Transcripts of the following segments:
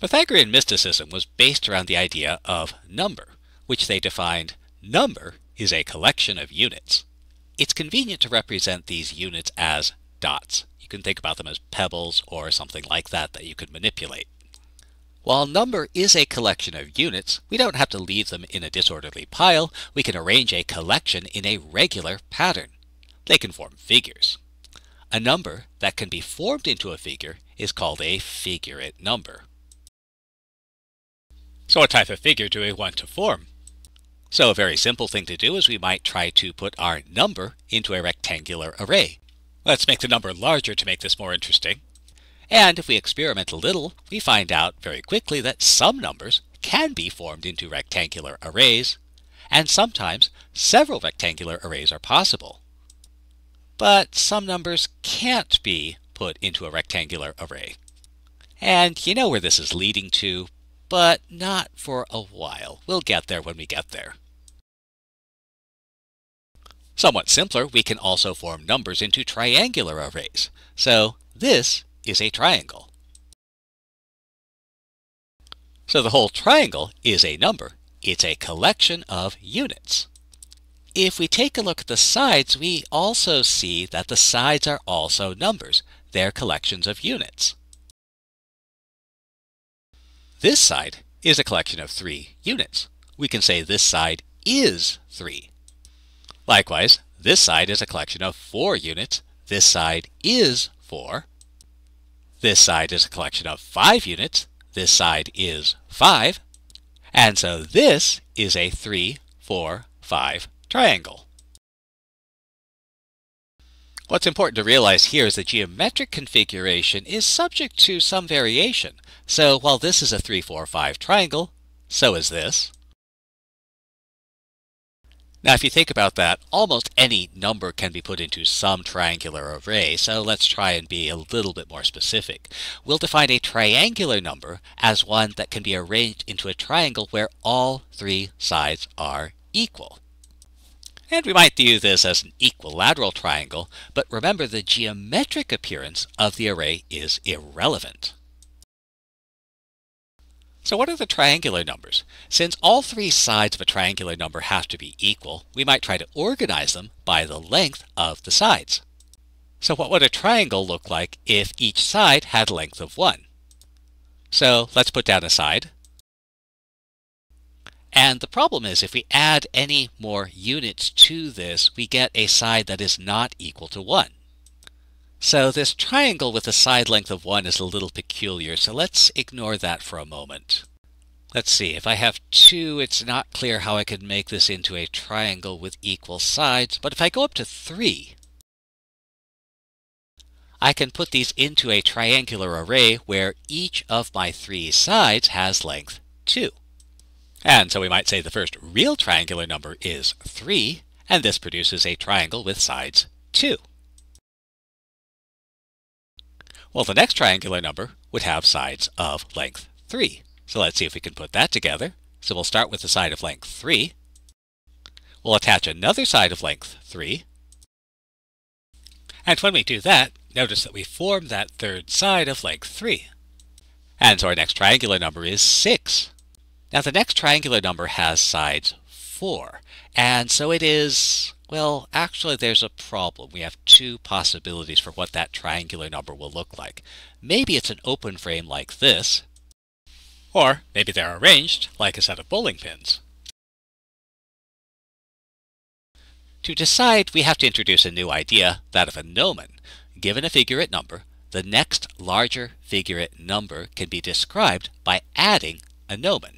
Pythagorean mysticism was based around the idea of number, which they defined number is a collection of units. It's convenient to represent these units as dots. You can think about them as pebbles or something like that that you could manipulate. While number is a collection of units, we don't have to leave them in a disorderly pile. We can arrange a collection in a regular pattern. They can form figures. A number that can be formed into a figure is called a figurate number. So what type of figure do we want to form? So a very simple thing to do is we might try to put our number into a rectangular array. Let's make the number larger to make this more interesting. And if we experiment a little, we find out very quickly that some numbers can be formed into rectangular arrays, and sometimes several rectangular arrays are possible. But some numbers can't be put into a rectangular array. And you know where this is leading to, but not for a while. We'll get there when we get there. Somewhat simpler, we can also form numbers into triangular arrays. So this is a triangle. So the whole triangle is a number. It's a collection of units. If we take a look at the sides, we also see that the sides are also numbers. They're collections of units. This side is a collection of three units. We can say this side is three. Likewise, this side is a collection of four units. This side is four. This side is a collection of five units. This side is five. And so this is a three, four, five triangle. What's important to realize here is that geometric configuration is subject to some variation. So while this is a 3, 4, 5 triangle, so is this. Now if you think about that, almost any number can be put into some triangular array, so let's try and be a little bit more specific. We'll define a triangular number as one that can be arranged into a triangle where all three sides are equal. And we might view this as an equilateral triangle, but remember the geometric appearance of the array is irrelevant. So what are the triangular numbers? Since all three sides of a triangular number have to be equal, we might try to organize them by the length of the sides. So what would a triangle look like if each side had a length of 1? So let's put down a side. And the problem is if we add any more units to this, we get a side that is not equal to 1. So this triangle with a side length of 1 is a little peculiar, so let's ignore that for a moment. Let's see, if I have 2, it's not clear how I could make this into a triangle with equal sides, but if I go up to 3, I can put these into a triangular array where each of my three sides has length 2. And so we might say the first real triangular number is 3, and this produces a triangle with sides 2. Well, the next triangular number would have sides of length 3. So let's see if we can put that together. So we'll start with the side of length 3. We'll attach another side of length 3. And when we do that, notice that we form that third side of length 3. And so our next triangular number is 6. Now the next triangular number has sides 4, and so it is, well, actually there's a problem. We have two possibilities for what that triangular number will look like. Maybe it's an open frame like this, or maybe they're arranged like a set of bowling pins. To decide, we have to introduce a new idea, that of a gnomon. Given a figurate number, the next larger figurate number can be described by adding a gnomon.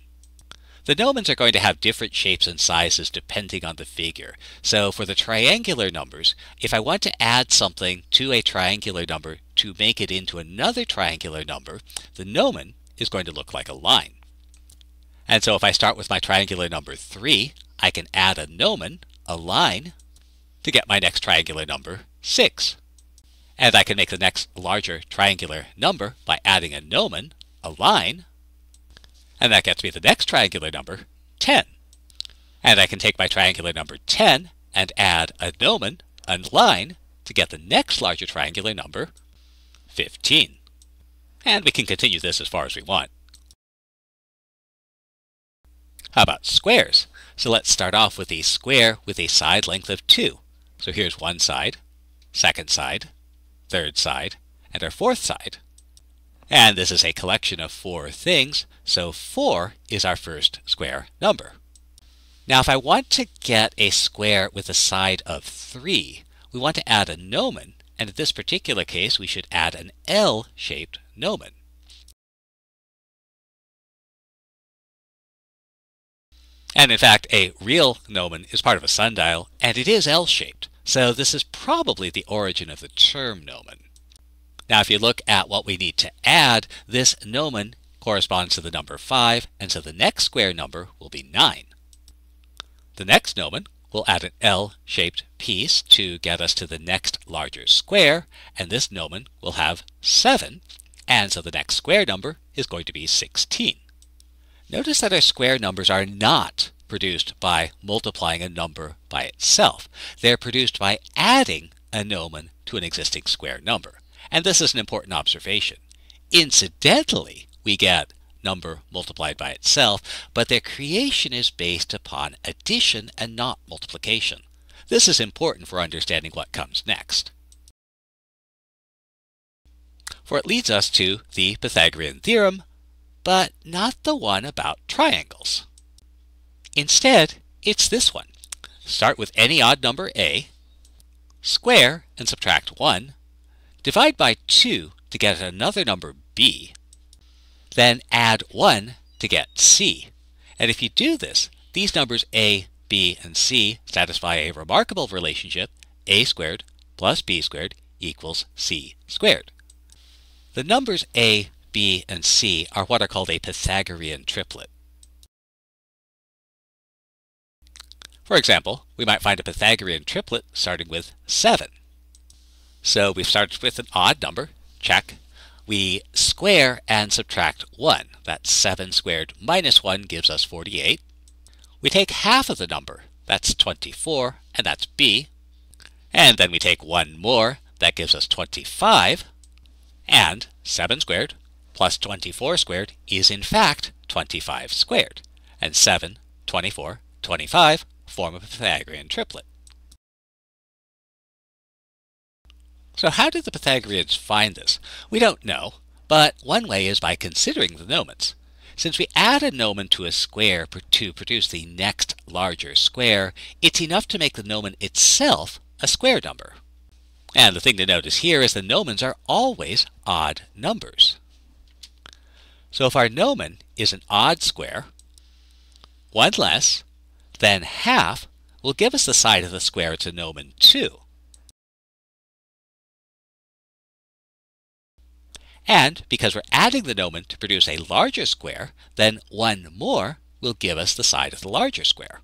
The gnomons are going to have different shapes and sizes depending on the figure. So for the triangular numbers, if I want to add something to a triangular number to make it into another triangular number, the nomen is going to look like a line. And so if I start with my triangular number 3, I can add a nomen, a line, to get my next triangular number, 6. And I can make the next larger triangular number by adding a nomen, a line, and that gets me the next triangular number, 10. And I can take my triangular number 10 and add a nomen, a line to get the next larger triangular number, 15. And we can continue this as far as we want. How about squares? So let's start off with a square with a side length of 2. So here's one side, second side, third side, and our fourth side. And this is a collection of four things, so 4 is our first square number. Now if I want to get a square with a side of 3, we want to add a gnomon, and in this particular case we should add an L-shaped gnomon. And in fact, a real gnomon is part of a sundial, and it is L-shaped, so this is probably the origin of the term gnomon. Now, if you look at what we need to add, this nomen corresponds to the number 5, and so the next square number will be 9. The next nomen will add an L-shaped piece to get us to the next larger square, and this nomen will have 7, and so the next square number is going to be 16. Notice that our square numbers are not produced by multiplying a number by itself. They're produced by adding a nomen to an existing square number. And this is an important observation. Incidentally, we get number multiplied by itself, but their creation is based upon addition and not multiplication. This is important for understanding what comes next. For it leads us to the Pythagorean theorem, but not the one about triangles. Instead, it's this one. Start with any odd number a, square and subtract 1, divide by 2 to get another number b, then add 1 to get c. And if you do this, these numbers a, b, and c satisfy a remarkable relationship a squared plus b squared equals c squared. The numbers a, b, and c are what are called a Pythagorean triplet. For example, we might find a Pythagorean triplet starting with 7. So we start with an odd number, check. We square and subtract 1. That's 7 squared minus 1 gives us 48. We take half of the number, that's 24, and that's b. And then we take one more, that gives us 25. And 7 squared plus 24 squared is in fact 25 squared. And 7, 24, 25 form a Pythagorean triplet. So how did the Pythagoreans find this? We don't know, but one way is by considering the gnomons. Since we add a gnomon to a square to produce the next larger square, it's enough to make the gnomon itself a square number. And the thing to notice here is the gnomons are always odd numbers. So if our gnomon is an odd square, one less, than half will give us the side of the square it's a gnomon 2. And because we're adding the gnomon to produce a larger square, then one more will give us the side of the larger square.